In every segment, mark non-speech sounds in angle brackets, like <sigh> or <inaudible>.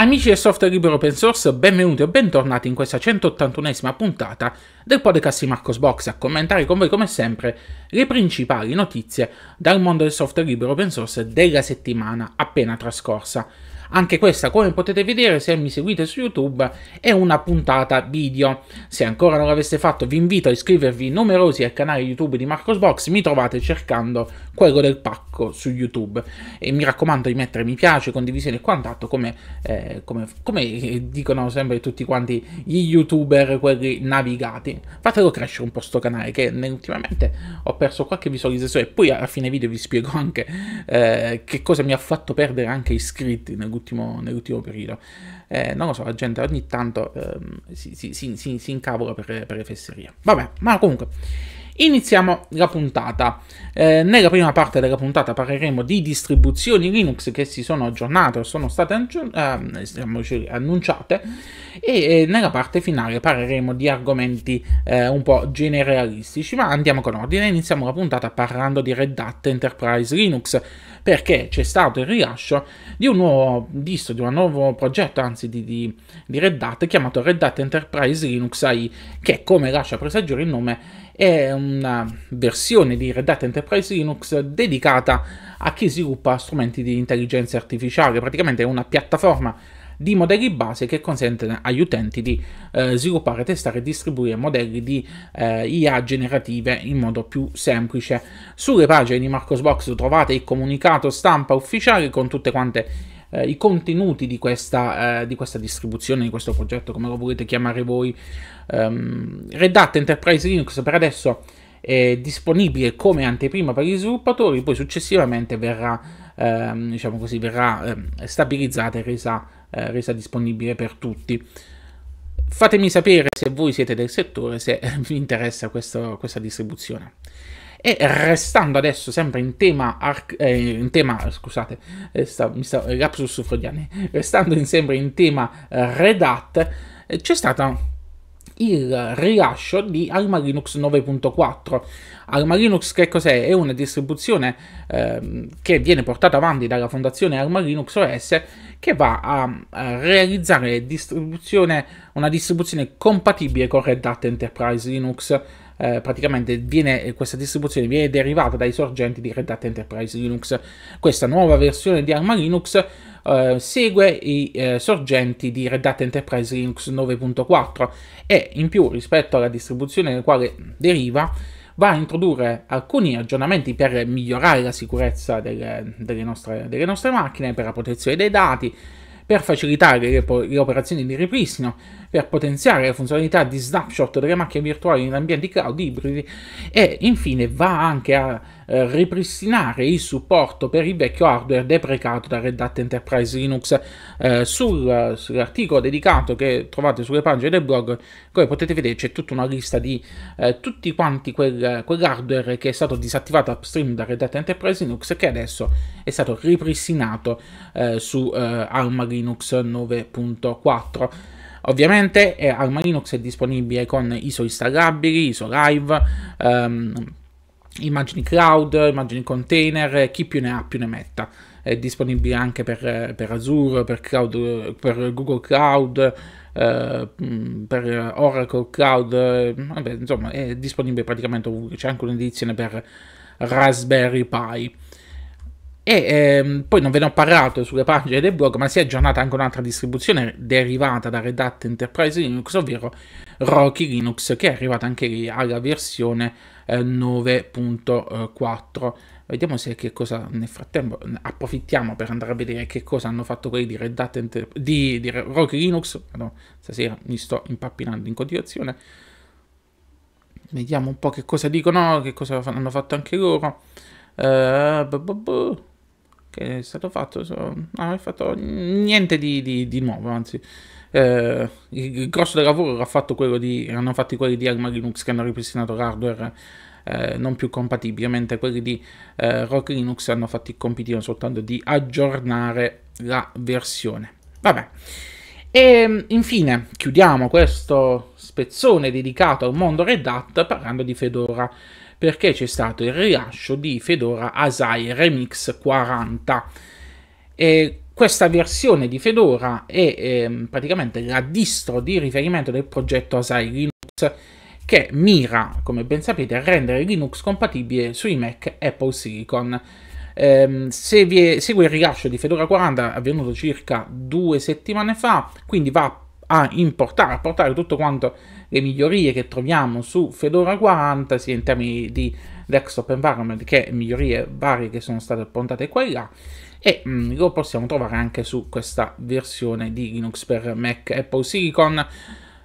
Amici del software libero open source, benvenuti e bentornati in questa 181esima puntata del podcast di Box a commentare con voi come sempre le principali notizie dal mondo del software libero open source della settimana appena trascorsa. Anche questa, come potete vedere se mi seguite su YouTube, è una puntata video. Se ancora non l'aveste fatto, vi invito a iscrivervi numerosi al canale YouTube di Marcosbox. Mi trovate cercando quello del pacco su YouTube. E mi raccomando di mettere mi piace, condivisione e quant'altro, come, eh, come, come dicono sempre tutti quanti gli youtuber, quelli navigati. Fatelo crescere un po' sto canale, che ultimamente ho perso qualche visualizzazione. E Poi a fine video vi spiego anche eh, che cosa mi ha fatto perdere anche iscritti nell'ultimo nell'ultimo, nell'ultimo periodo. Eh, non lo so, la gente ogni tanto ehm, si, si, si, si, incavola per, per le fesserie. Vabbè, ma comunque... Iniziamo la puntata. Eh, nella prima parte della puntata parleremo di distribuzioni Linux che si sono aggiornate o sono state aggiorn- eh, annunciate e eh, nella parte finale parleremo di argomenti eh, un po' generalistici, ma andiamo con ordine. Iniziamo la puntata parlando di Red Hat Enterprise Linux perché c'è stato il rilascio di un nuovo distro, di un nuovo progetto, anzi di, di, di Red Hat chiamato Red Hat Enterprise Linux AI che come lascia presagire il nome è una versione di Red Hat Enterprise Linux dedicata a chi sviluppa strumenti di intelligenza artificiale, praticamente è una piattaforma di modelli base che consente agli utenti di eh, sviluppare, testare e distribuire modelli di eh, IA generative in modo più semplice. Sulle pagine di Marcosbox trovate il comunicato stampa ufficiale con tutte quante eh, i contenuti di questa, eh, di questa, distribuzione, di questo progetto, come lo volete chiamare voi. Um, Red Hat Enterprise Linux per adesso è disponibile come anteprima per gli sviluppatori, poi successivamente verrà, ehm, diciamo così, verrà ehm, stabilizzata e resa, eh, resa disponibile per tutti fatemi sapere se voi siete del settore, se <laughs> vi interessa questo, questa distribuzione. E restando adesso sempre in tema, arc- eh, in tema scusate, eh, sta, mi sta, eh, lapsus freudiane, restando in, sempre in tema eh, Red Hat, eh, c'è stato il rilascio di Alma Linux 9.4. Alma Linux che cos'è? È una distribuzione ehm, che viene portata avanti dalla fondazione Alma Linux OS che va a, a realizzare distribuzione, una distribuzione compatibile con Red Hat Enterprise Linux eh, praticamente viene, eh, questa distribuzione viene derivata dai sorgenti di Red Hat Enterprise Linux. Questa nuova versione di Arma Linux eh, segue i eh, sorgenti di Red Hat Enterprise Linux 9.4 e in più rispetto alla distribuzione nella quale deriva va a introdurre alcuni aggiornamenti per migliorare la sicurezza delle, delle, nostre, delle nostre macchine, per la protezione dei dati, per facilitare le, le, operazioni di ripristino, per potenziare le funzionalità di snapshot delle macchine virtuali in ambienti cloud ibridi e infine va anche a eh, ripristinare il supporto per il vecchio hardware deprecato da Red Hat Enterprise Linux eh, sul, sull'articolo dedicato che trovate sulle pagine del blog come potete vedere c'è tutta una lista di eh, tutti quanti quel, quell'hardware che è stato disattivato upstream da Red Hat Enterprise Linux che adesso è stato ripristinato eh, su eh, Arma Linux 9.4 Ovviamente eh, Arma Linux è disponibile con ISO installabili, ISO live, ehm, immagini cloud, immagini container, chi più ne ha più ne metta. È disponibile anche per, per Azure, per, cloud, per, Google Cloud, eh, per Oracle Cloud, vabbè, insomma è disponibile praticamente ovunque. C'è anche un'edizione per Raspberry Pi. E ehm, poi non ve ne ho parlato sulle pagine del blog, ma si è aggiornata anche un'altra distribuzione derivata da Red Hat Enterprise Linux, ovvero Rocky Linux, che è arrivata anche lì alla versione eh, 9.4. Vediamo se che cosa nel frattempo approfittiamo per andare a vedere che cosa hanno fatto quelli di Red Hat Enter- di, di Rocky Linux. No, stasera mi sto impappinando in continuazione. Vediamo un po' che cosa dicono, che cosa hanno fatto anche loro. Uh, bu bu bu che è stato fatto? non è fatto niente di, di, di nuovo, anzi. Eh, il grosso del lavoro l'ha fatto quello di, hanno fatto quelli di Arma Linux che hanno ripristinato l'hardware eh, non più compatibile, mentre quelli di eh, Rock Linux hanno fatto il compitino soltanto di aggiornare la versione. Vabbè. E ehm, infine chiudiamo questo spezzone dedicato al mondo Red Hat parlando di Fedora perché c'è stato il rilascio di Fedora Asai Remix 40 e questa versione di Fedora è eh, praticamente la distro di riferimento del progetto Asai Linux che mira, come ben sapete, a rendere Linux compatibile sui Mac Apple Silicon. Eh, se vi è, segue il rilascio di Fedora 40 avvenuto circa due settimane fa, quindi va a importare, a portare tutto quanto le migliorie che troviamo su Fedora 40, sia in termini di desktop environment che migliorie varie che sono state appuntate qua e là, e mh, mm, lo possiamo trovare anche su questa versione di Linux per Mac Apple Silicon.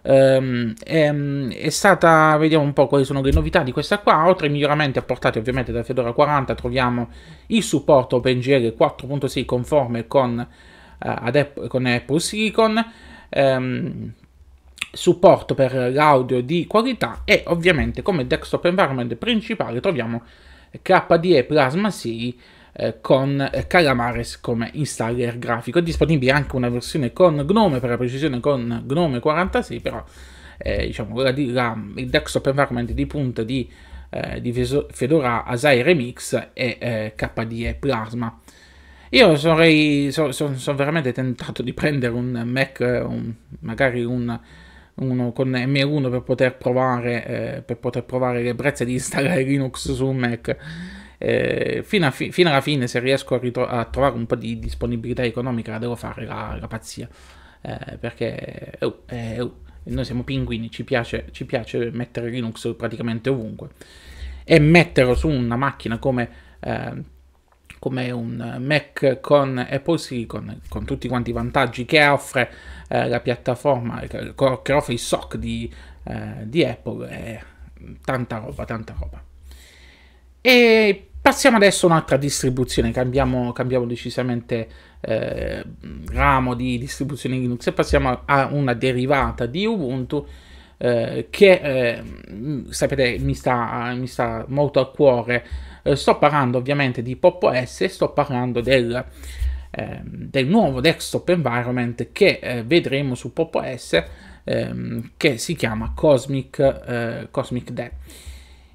Um, ehm, è, ehm, è, stata, vediamo un po' quali sono le novità di questa qua. Oltre ai miglioramenti apportati ovviamente da Fedora 40, troviamo il supporto OpenGL 4.6 conforme con, uh, ad Apple, con Apple Silicon ehm, supporto per l'audio di qualità e ovviamente come desktop environment principale troviamo KDE Plasma 6 eh, con Calamares come installer grafico. È disponibile anche una versione con Gnome, per la precisione con Gnome 46, però eh, diciamo, la, la, il desktop environment di punta di, eh, di Fedora Asai Remix e eh, KDE Plasma. Io sarei, sono so, so veramente tentato di prendere un Mac, un, magari un, uno con M1 per poter provare, eh, per poter provare l'ebbrezza di installare <laughs> Linux su un Mac. Eh, fino, fi, fino, alla fine, se riesco a, a, trovare un po' di disponibilità economica, la devo fare la, la pazzia. Eh, perché eh, oh, eh, oh, noi siamo pinguini, ci piace, ci piace mettere Linux praticamente ovunque. E metterlo su una macchina come eh, come un Mac con Apple Silicon, con tutti quanti i vantaggi che offre eh, la piattaforma, eh, che, offre il SOC di, eh, di Apple, eh, tanta roba, tanta roba. E passiamo adesso a un'altra distribuzione, cambiamo, cambiamo decisamente eh, ramo di distribuzione Linux e passiamo a una derivata di Ubuntu. Eh, che sapete mi sta, mi sta molto a cuore eh, sto parlando ovviamente di Pop OS e sto parlando del, ehm, del nuovo desktop environment che eh, vedremo su Pop OS ehm, che si chiama Cosmic, eh, Cosmic Dev.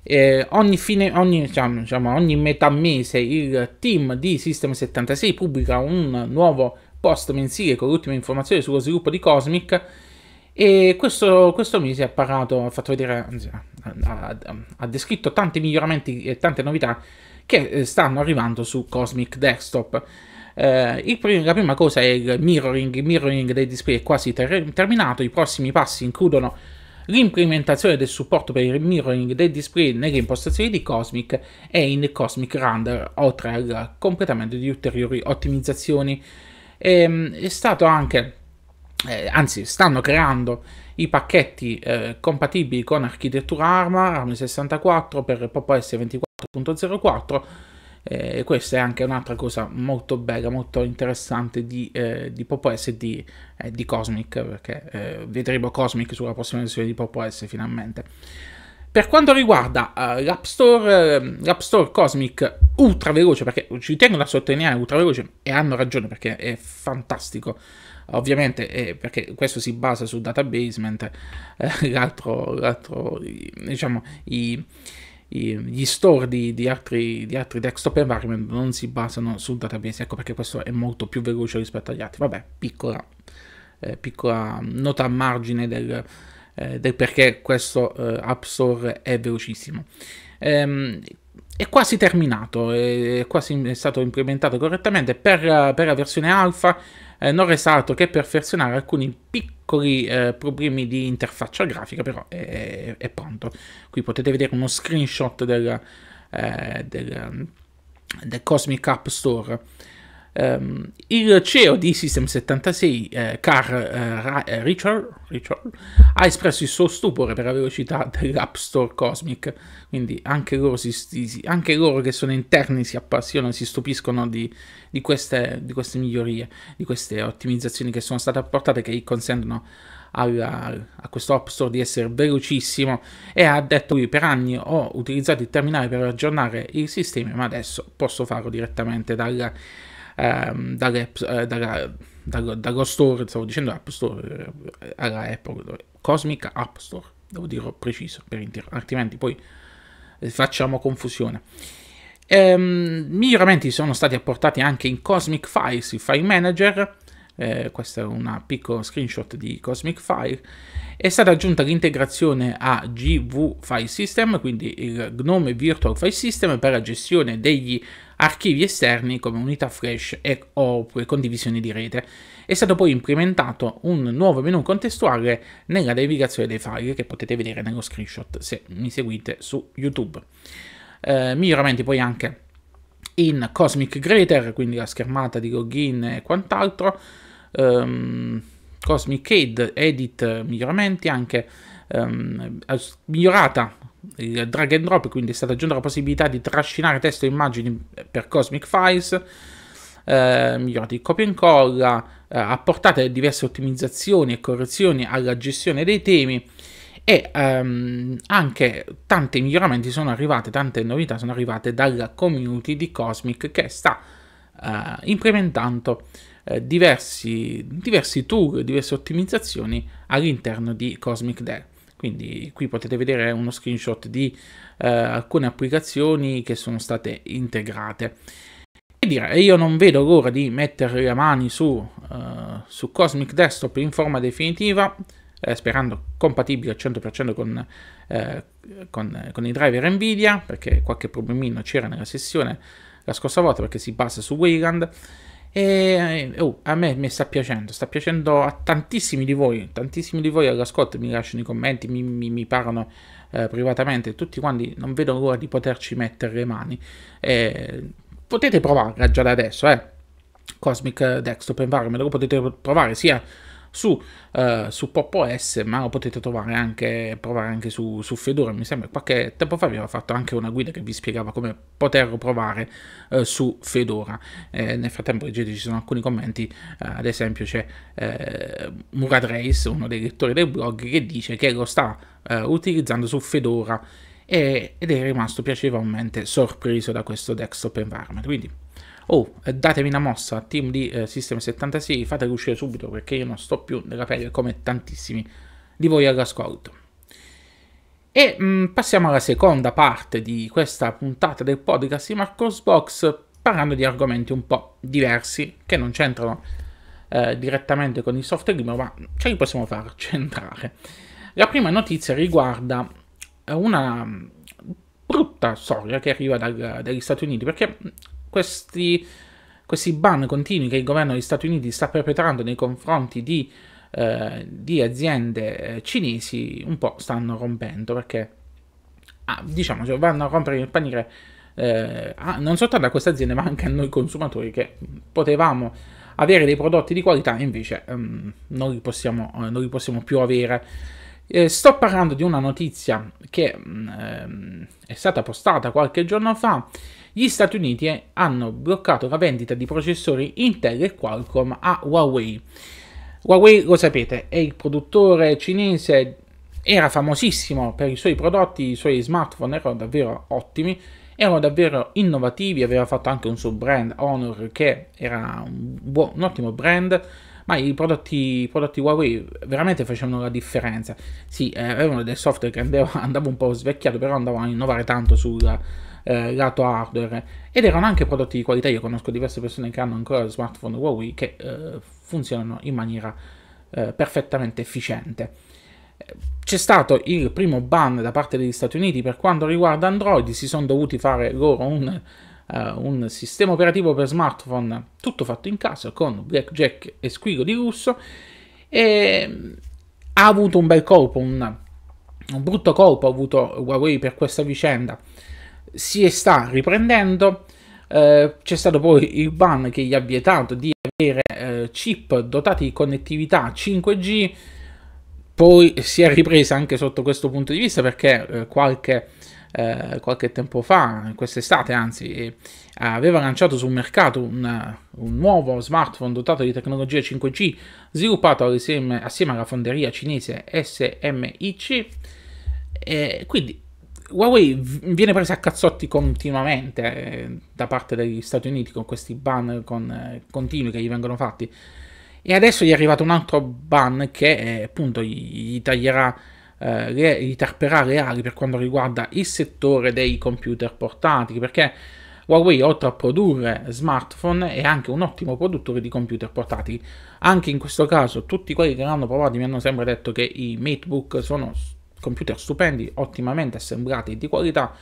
Eh, ogni, fine, ogni, diciamo, diciamo, ogni metà mese il team di System76 pubblica un nuovo post mensile con le ultime informazioni sullo sviluppo di Cosmic e questo, questo Misi ha parlato, ha fatto vedere, anzi, ha, ha, ha descritto tanti miglioramenti e tante novità che eh, stanno arrivando su Cosmic Desktop. Eh, prim- la prima cosa è il mirroring, il mirroring dei display è quasi ter- terminato, i prossimi passi includono l'implementazione del supporto per il mirroring dei display nelle impostazioni di Cosmic e in Cosmic Render, oltre al completamento di ulteriori ottimizzazioni. E, ehm, è stato anche eh, anzi stanno creando i pacchetti eh, compatibili con architettura ARMA, ARM 64 per POPS 24.04 eh, questa è anche un'altra cosa molto bella, molto interessante di, eh, di PopOS e di, eh, di Cosmic, perché eh, vedremo Cosmic sulla prossima versione di PopOS finalmente. Per quanto riguarda eh, l'App Store, ehm, l'App Store Cosmic ultra veloce, perché ci tengo a sottolineare ultra veloce e hanno ragione perché è fantastico ovviamente eh, perché questo si basa su databasement, eh, l'altro, l'altro, diciamo, i, i, gli store di, di, altri, di altri desktop environment non si basano sul database, ecco perché questo è molto più veloce rispetto agli altri. Vabbè, piccola, eh, piccola nota a margine del, eh, del perché questo eh, App Store è velocissimo. Ehm, è quasi terminato, è quasi stato implementato correttamente per, per la versione alfa eh, non resta altro che perfezionare alcuni piccoli eh, problemi di interfaccia grafica, però è, è, pronto. Qui potete vedere uno screenshot del, eh, del, del Cosmic App Store Um, il CEO di System76, eh, Carl eh, eh, Richard, Richard, ha espresso il suo stupore per la velocità dell'App Store Cosmic, quindi anche loro, si, si, anche loro, che sono interni si appassionano, si stupiscono di, di, queste, di, queste, migliorie, di queste ottimizzazioni che sono state apportate che consentono alla, a questo App Store di essere velocissimo e ha detto lui per anni ho utilizzato il terminale per aggiornare il sistema ma adesso posso farlo direttamente dalla ehm, dall'app, eh, dalla, eh, dallo, dallo store, stavo dicendo App Store, alla eh, Apple, Cosmic App Store, devo dirlo preciso per intero, altrimenti poi facciamo confusione. Ehm, miglioramenti sono stati apportati anche in Cosmic Files, il file manager, eh, questo è un piccolo screenshot di Cosmic File, è stata aggiunta l'integrazione a GV File System, quindi il GNOME Virtual File System per la gestione degli archivi esterni come unità flash e, oppure condivisione di rete. È stato poi implementato un nuovo menu contestuale nella navigazione dei file che potete vedere nello screenshot se mi seguite su YouTube. Eh, miglioramenti poi anche in Cosmic Greater, quindi la schermata di login e quant'altro, um, Cosmic Aid, Edit, miglioramenti anche um, migliorata il drag and drop, quindi è stata aggiunta la possibilità di trascinare testo e immagini per Cosmic Files, eh, migliorati il copia e incolla, eh, apportate diverse ottimizzazioni e correzioni alla gestione dei temi e ehm, anche tanti miglioramenti sono arrivati, tante novità sono arrivate dalla community di Cosmic che sta eh, implementando eh, diversi, diversi tool, diverse ottimizzazioni all'interno di Cosmic Dev. Quindi qui potete vedere uno screenshot di eh, alcune applicazioni che sono state integrate. E dire, io non vedo l'ora di mettere le mani su, eh, su Cosmic Desktop in forma definitiva, eh, sperando compatibile al 100% con, eh, con, con i driver Nvidia, perché qualche problemino c'era nella sessione la scorsa volta perché si basa su Wayland e eh, oh, a me mi sta piacendo, sta piacendo a tantissimi di voi, tantissimi di voi all'ascolto mi lasciano i commenti, mi, mi, mi parlano eh, privatamente, tutti quanti non vedo l'ora di poterci mettere le mani. Eh, potete provarla già da adesso, eh. Cosmic Desktop Environment, lo potete provare sia su, eh, su Poppo S, ma lo potete trovare anche, provare anche su, su Fedora. Mi sembra qualche tempo fa vi avevo fatto anche una guida che vi spiegava come poterlo provare eh, su Fedora. Eh, nel frattempo, leggete, ci sono alcuni commenti. Eh, ad esempio, c'è eh, Murad Race, uno dei lettori del blog, che dice che lo sta eh, utilizzando su Fedora ed è rimasto piacevolmente sorpreso da questo desktop environment. Quindi Oh, eh, datevi una mossa, team di eh, System 76, fateli uscire subito perché io non sto più nella pelle come tantissimi di voi all'ascolto. E mh, mm, passiamo alla seconda parte di questa puntata del podcast di Marcos Box, parlando di argomenti un po' diversi che non c'entrano eh, direttamente con il software libero, ma ce li possiamo far <laughs> centrare. La prima notizia riguarda eh, una mm, brutta storia che arriva dal, dagli Stati Uniti, perché questi, questi ban continui che il governo degli Stati Uniti sta perpetrando nei confronti di, eh, di aziende eh, cinesi un po' stanno rompendo perché ah, diciamo cioè, vanno a rompere il paniere eh, ah, non soltanto a queste aziende ma anche a noi consumatori che potevamo avere dei prodotti di qualità invece ehm, non, li possiamo, eh, non, li possiamo, più avere. Eh, sto parlando di una notizia che mm, ehm, è stata postata qualche giorno fa gli Stati Uniti eh, hanno bloccato la vendita di processori Intel e Qualcomm a Huawei. Huawei, lo sapete, è il produttore cinese, era famosissimo per i suoi prodotti, i suoi smartphone erano davvero ottimi, erano davvero innovativi, aveva fatto anche un suo brand Honor che era un, buon, un ottimo brand, ma i prodotti, i prodotti, Huawei veramente facevano la differenza. Sì, eh, avevano del software che andava, <laughs> andava un po' svecchiato, però andavano a innovare tanto sulla eh, lato hardware ed erano anche prodotti di qualità. Io conosco diverse persone che hanno ancora smartphone Huawei che eh, funzionano in maniera eh, perfettamente efficiente. C'è stato il primo ban da parte degli Stati Uniti per quanto riguarda Android, si sono dovuti fare loro un, uh, un sistema operativo per smartphone tutto fatto in casa con blackjack e squillo di lusso e ha avuto un bel colpo, un, un brutto colpo ha avuto Huawei per questa vicenda si sta riprendendo. Eh, c'è stato poi il ban che gli ha vietato di avere eh, chip dotati di connettività 5G. Poi si è ripresa anche sotto questo punto di vista perché eh, qualche, eh, qualche, tempo fa, quest'estate anzi, eh, aveva lanciato sul mercato un, un, nuovo smartphone dotato di tecnologia 5G sviluppato assieme, assieme alla fonderia cinese SMIC. E quindi Huawei viene presa a cazzotti continuamente eh, da parte degli Stati Uniti con questi ban con, eh, continui che gli vengono fatti. E adesso gli è arrivato un altro ban che eh, appunto gli, gli taglierà, eh, le, gli tarperà le ali per quanto riguarda il settore dei computer portatili, perché Huawei oltre a produrre smartphone è anche un ottimo produttore di computer portatili. Anche in questo caso tutti quelli che l'hanno provato mi hanno sempre detto che i MateBook sono computer stupendi, ottimamente assemblati di qualità.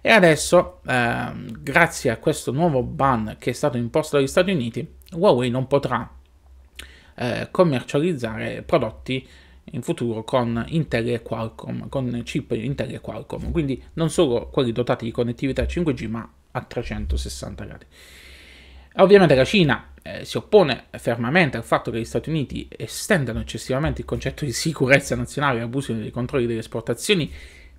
E adesso, eh, grazie a questo nuovo ban che è stato imposto dagli Stati Uniti, Huawei non potrà eh, commercializzare prodotti in futuro con Intel e Qualcomm, con chip Intel e Qualcomm, quindi non solo quelli dotati di connettività 5G, ma a 360 gradi. Ovviamente la Cina eh, si oppone fermamente al fatto che gli Stati Uniti estendano eccessivamente il concetto di sicurezza nazionale e abusino dei controlli delle esportazioni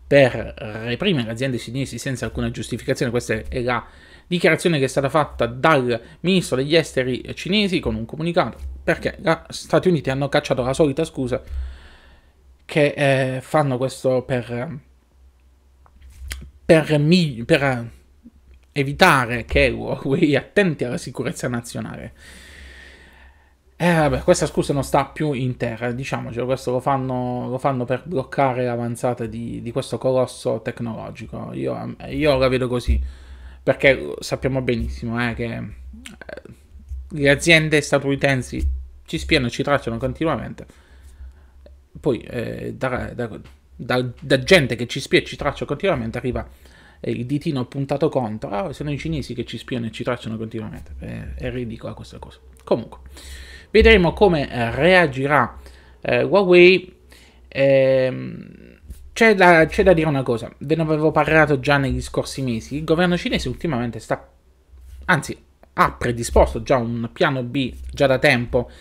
per reprimere aziende cinesi senza alcuna giustificazione. Questa è la dichiarazione che è stata fatta dal ministro degli esteri cinesi con un comunicato perché gli Stati Uniti hanno cacciato la solita scusa che eh, fanno questo per, per, per evitare che Huawei attenti alla sicurezza nazionale. Eh, vabbè, questa scusa non sta più in terra, diciamocelo, questo lo fanno, lo fanno per bloccare l'avanzata di, di questo colosso tecnologico. Io, eh, io, la vedo così, perché sappiamo benissimo eh, che eh, le aziende statunitensi ci spiano e ci tracciano continuamente. Poi eh, da, da, da, da gente che ci spia e ci traccia continuamente arriva eh, il ditino puntato contro, ah, sono i cinesi che ci spiano e ci tracciano continuamente, è, eh, è ridicola questa cosa. Comunque, vedremo come eh, reagirà eh, Huawei. Ehm, c'è da, c'è da, dire una cosa, ve ne avevo parlato già negli scorsi mesi, il governo cinese ultimamente sta, anzi ha predisposto già un piano B già da tempo,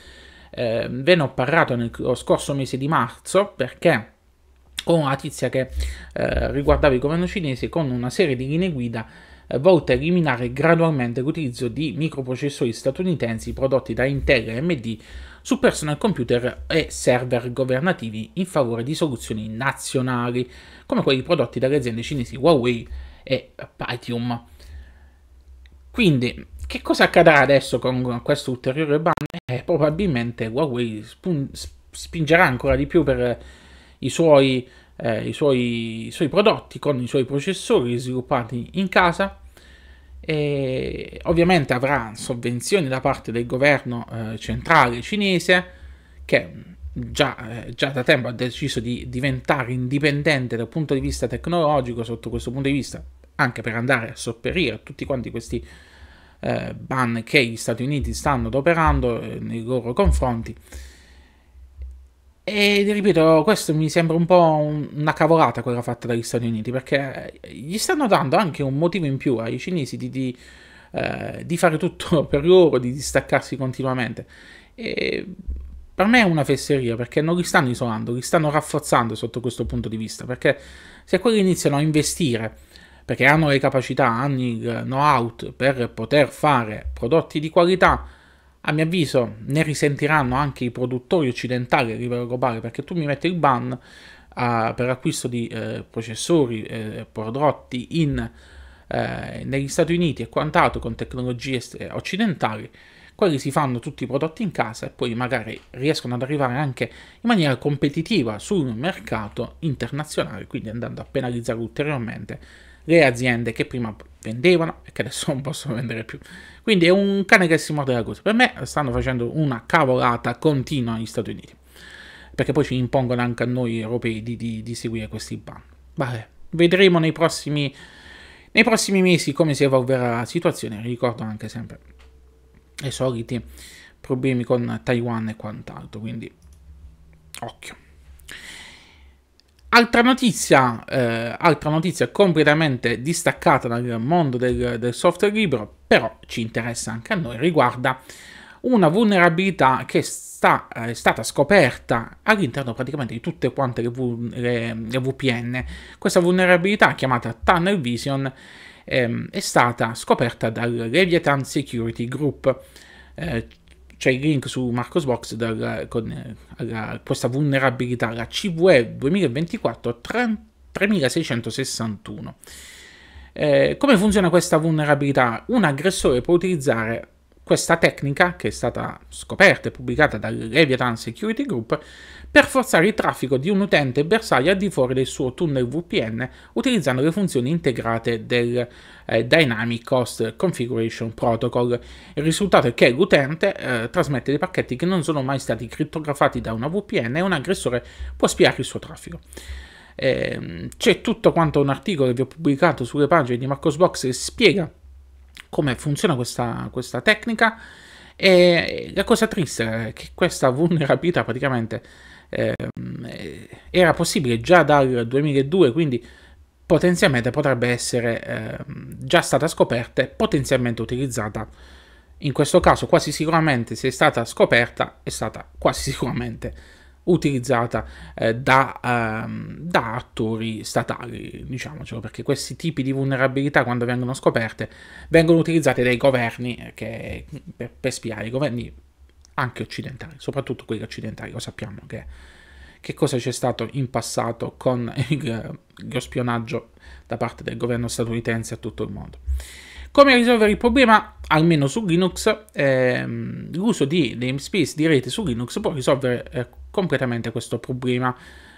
eh, ve ne ho parlato nello scorso mese di marzo perché con una tizia che eh, riguardava il governo cinese con una serie di linee guida eh, volte a eliminare gradualmente l'utilizzo di microprocessori statunitensi prodotti da Intel e AMD su personal computer e server governativi in favore di soluzioni nazionali, come quelli prodotti dalle aziende cinesi Huawei e Pentium. Quindi, che cosa accadrà adesso con questo ulteriore ban? Eh, probabilmente Huawei spingerà ancora di più per i suoi, eh, i, suoi, i suoi, prodotti con i suoi processori sviluppati in casa. E ovviamente avrà sovvenzioni da parte del governo eh, centrale cinese che già, eh, già, da tempo ha deciso di diventare indipendente dal punto di vista tecnologico, sotto questo punto di vista, anche per andare a sopperire a tutti quanti questi eh, ban che gli Stati Uniti stanno adoperando eh, nei loro confronti e ripeto, questo mi sembra un po' una cavolata quella fatta dagli Stati Uniti, perché gli stanno dando anche un motivo in più ai cinesi di, di, eh, di fare tutto <laughs> per loro, di distaccarsi continuamente. E per me è una fesseria, perché non li stanno isolando, li stanno rafforzando sotto questo punto di vista, perché se quelli iniziano a investire, perché hanno le capacità, hanno il know-how per poter fare prodotti di qualità, a mio avviso ne risentiranno anche i produttori occidentali a livello globale perché tu mi metti il ban a, ah, per acquisto di eh, processori eh, prodotti in, eh, negli Stati Uniti e quant'altro con tecnologie eh, occidentali, quelli si fanno tutti i prodotti in casa e poi magari riescono ad arrivare anche in maniera competitiva sul mercato internazionale, quindi andando a penalizzare ulteriormente le aziende che prima vendevano e che adesso non possono vendere più. Quindi è un cane che si morde la cosa. Per me stanno facendo una cavolata continua negli Stati Uniti. Perché poi ci impongono anche a noi europei di, di, di seguire questi ban. Vabbè, vedremo nei prossimi, nei prossimi mesi come si evolverà la situazione. Ricordo anche sempre i soliti problemi con Taiwan e quant'altro. Quindi, occhio. Altra notizia, eh, altra notizia completamente distaccata dal mondo del, del, software libero, però ci interessa anche a noi, riguarda una vulnerabilità che sta, eh, è stata scoperta all'interno praticamente di tutte quante le, le, le VPN. Questa vulnerabilità, chiamata Tunnel Vision, ehm, è stata scoperta dal Leviathan Security Group. Eh, c'è il link su Marcosbox dal, con eh, alla, questa vulnerabilità, la CVE 2024 3661. Eh, come funziona questa vulnerabilità? Un aggressore può utilizzare questa tecnica, che è stata scoperta e pubblicata dal Leviathan Security Group, per forzare il traffico di un utente bersaglio al di fuori del suo tunnel VPN utilizzando le funzioni integrate del eh, Dynamic Host Configuration Protocol. Il risultato è che l'utente eh, trasmette dei pacchetti che non sono mai stati crittografati da una VPN e un aggressore può spiare il suo traffico. Eh, c'è tutto quanto un articolo che vi ho pubblicato sulle pagine di Marcosbox che spiega come funziona questa, questa tecnica. E la cosa triste è che questa vulnerabilità praticamente eh, era possibile già dal 2002, quindi potenzialmente potrebbe essere eh, già stata scoperta e potenzialmente utilizzata. In questo caso quasi sicuramente se è stata scoperta è stata quasi sicuramente utilizzata eh, da, ehm, da, attori statali, diciamocelo, perché questi tipi di vulnerabilità, quando vengono scoperte, vengono utilizzate dai governi eh, che, per, per spiare i governi anche occidentali, soprattutto quelli occidentali, lo sappiamo che, che cosa c'è stato in passato con il, eh, lo spionaggio da parte del governo statunitense a tutto il mondo. Come risolvere il problema? Almeno su Linux, ehm, l'uso di namespace di rete su Linux può risolvere eh, completamente questo problema.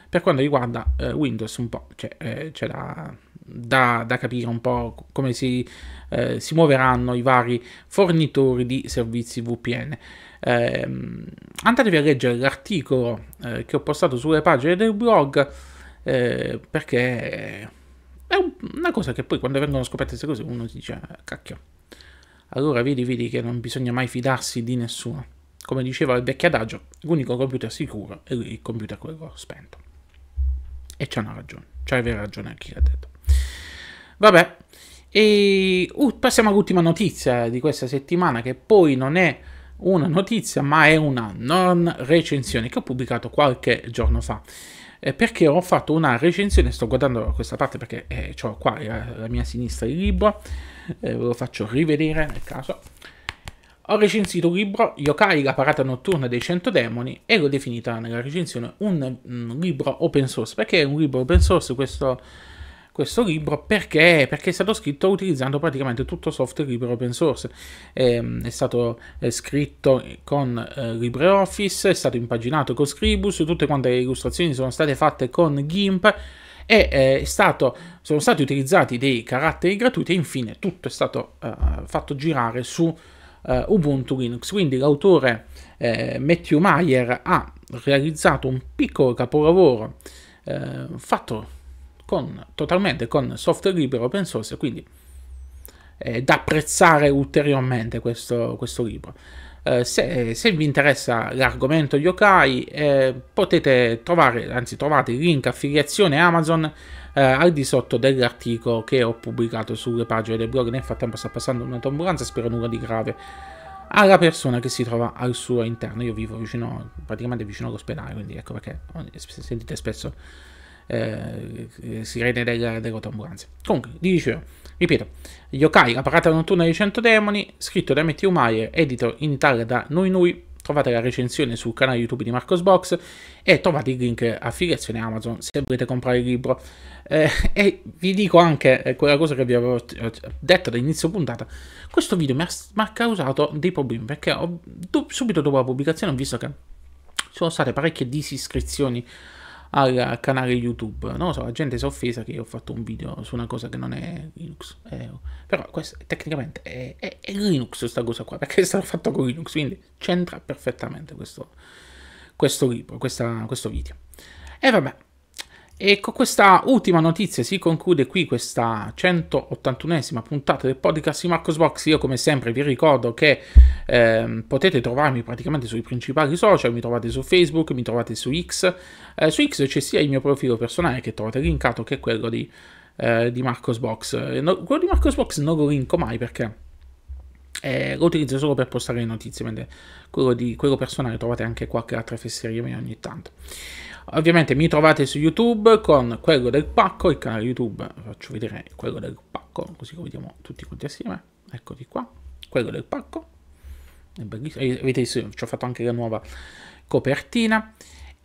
Per quanto riguarda eh, Windows, un po' c'è, cioè, eh, c'è da, da, da, capire un po' come si, eh, si, muoveranno i vari fornitori di servizi VPN. Ehm, andatevi a leggere l'articolo eh, che ho postato sulle pagine del blog eh, perché è una cosa che poi quando vengono scoperte queste cose uno si dice, eh, cacchio, allora vedi, vedi che non bisogna mai fidarsi di nessuno. Come diceva il vecchio adagio, l'unico computer sicuro è il computer quello spento. E c'è una ragione, c'è vera ragione chi l'ha detto. Vabbè, e uh, passiamo all'ultima notizia di questa settimana, che poi non è una notizia, ma è una non recensione che ho pubblicato qualche giorno fa. Eh, perché ho fatto una recensione, sto guardando questa parte perché eh, ho qua alla eh, mia sinistra il libro, eh, ve lo faccio rivedere nel caso. Ho recensito un libro, Yokai, la parata notturna dei 100 demoni, e l'ho definita nella recensione un, un mm, libro open source, perché è un libro open source questo questo libro perché, perché è stato scritto utilizzando praticamente tutto software libero open source. è, ehm, è stato è eh, scritto con eh, LibreOffice, è stato impaginato con Scribus, tutte quante le illustrazioni sono state fatte con GIMP e eh, stato, sono stati utilizzati dei caratteri gratuiti e infine tutto è stato eh, fatto girare su eh, Ubuntu Linux. Quindi l'autore eh, Matthew Meyer ha realizzato un piccolo capolavoro eh, fatto con, totalmente con software libero open source, quindi eh, da apprezzare ulteriormente questo, questo libro. Eh, se, se, vi interessa l'argomento yokai, eh, potete trovare, anzi trovate il link affiliazione Amazon eh, al di sotto dell'articolo che ho pubblicato sulle pagine del blog. Nel frattempo sta passando una tombulanza, spero nulla di grave alla persona che si trova al suo interno. Io vivo vicino, praticamente vicino all'ospedale, quindi ecco perché eh, sentite spesso eh, sirene delle dell'autoambulanza. Comunque, dicevo, ripeto, Yokai, la parata notturna dei 100 demoni, scritto da Matthew Meyer, edito in Italia da Noi Noi, trovate la recensione sul canale YouTube di Marcos Box e trovate il link affiliazione Amazon se volete comprare il libro. Eh, e vi dico anche eh, quella cosa che vi avevo eh, detto all'inizio puntata, questo video mi ha, mi ha causato dei problemi perché ho, subito dopo la pubblicazione ho visto che ci sono state parecchie disiscrizioni al canale YouTube. Non lo so, la gente si è offesa che io ho fatto un video su una cosa che non è Linux. Eh, oh. però questo tecnicamente è, è, è Linux questa cosa qua, perché è stato fatto con Linux, quindi c'entra perfettamente questo, questo libro, questa, questo video. E vabbè, e con questa ultima notizia si conclude qui questa 181esima puntata del podcast di Marcos Box. Io come sempre vi ricordo che eh, potete trovarmi praticamente sui principali social, mi trovate su Facebook, mi trovate su X. Eh, su X c'è sia il mio profilo personale che trovate linkato che quello di, eh, di Marcos Box. Eh, no, quello di Marcos Box non lo linko mai perché eh, lo utilizzo solo per postare le notizie, mentre quello, di, quello personale trovate anche qualche altra fesseria mia ogni tanto. Ovviamente mi trovate su YouTube con quello del pacco, il canale YouTube, faccio vedere quello del pacco, così lo vediamo tutti quanti assieme. Eccoli qua, quello del pacco. È bellissimo. Eh, Vedete, ci ho fatto anche la nuova copertina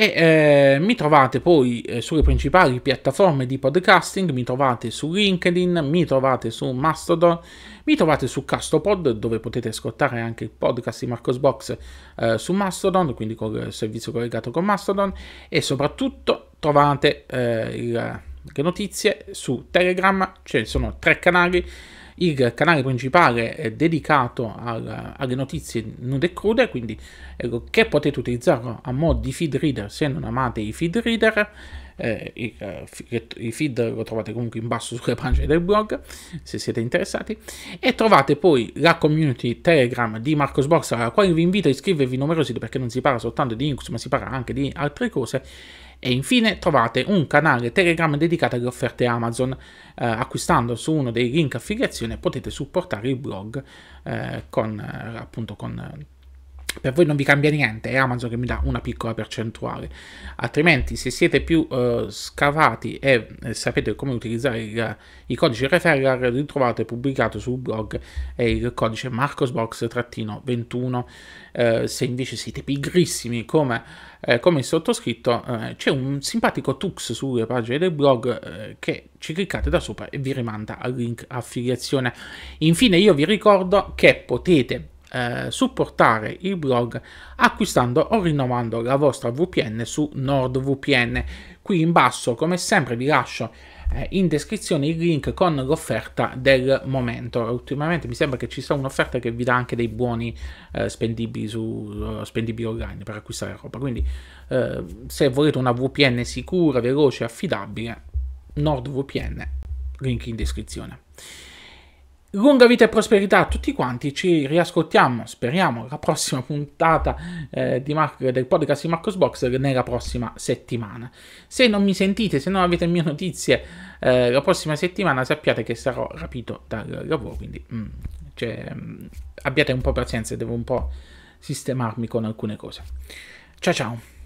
e eh, mi trovate poi eh, sulle principali piattaforme di podcasting, mi trovate su LinkedIn, mi trovate su Mastodon, mi trovate su Castopod dove potete ascoltare anche il podcast di Marcosbox eh, su Mastodon, quindi col servizio collegato con Mastodon e soprattutto trovate eh, il, eh, le notizie su Telegram, ci cioè sono tre canali il canale principale è dedicato al, alle notizie nude e crude, quindi eh, che potete utilizzarlo a mod di feed reader se non amate i feed reader. Eh, i, eh, i, feed lo trovate comunque in basso sulle pagine del blog se siete interessati e trovate poi la community telegram di Marcos Box alla quale vi invito a iscrivervi numerosi perché non si parla soltanto di Linux ma si parla anche di altre cose e infine trovate un canale Telegram dedicato alle offerte Amazon. Eh, acquistando su uno dei link affiliazione potete supportare il blog eh, con, eh, appunto, con per voi non vi cambia niente, è Amazon che mi dà una piccola percentuale. Altrimenti, se siete più eh, scavati e eh, sapete come utilizzare il, i codici referral, li trovate pubblicato sul blog è il codice marcosbox-21. Eh, se invece siete pigrissimi come, eh, come il sottoscritto, eh, c'è un simpatico tux sulle pagine del blog eh, che ci cliccate da sopra e vi rimanda al link affiliazione. Infine, io vi ricordo che potete eh, supportare il blog acquistando o rinnovando la vostra VPN su NordVPN. Qui in basso, come sempre, vi lascio eh, in descrizione il link con l'offerta del momento. Ultimamente mi sembra che ci sia un'offerta che vi dà anche dei buoni eh, spendibili, su, eh, spendibili online per acquistare roba. Quindi, eh, se volete una VPN sicura, veloce, e affidabile, NordVPN, link in descrizione. Lunga vita e prosperità a tutti quanti, ci riascoltiamo, speriamo, la prossima <laughs> puntata eh, del podcast di Marcos Box nella prossima settimana. Se non mi sentite, se non avete mie notizie eh, la prossima settimana, sappiate che sarò rapito dal lavoro, quindi mm, cioè, mm, abbiate un po' pazienza, devo un po' sistemarmi con alcune cose. Ciao ciao!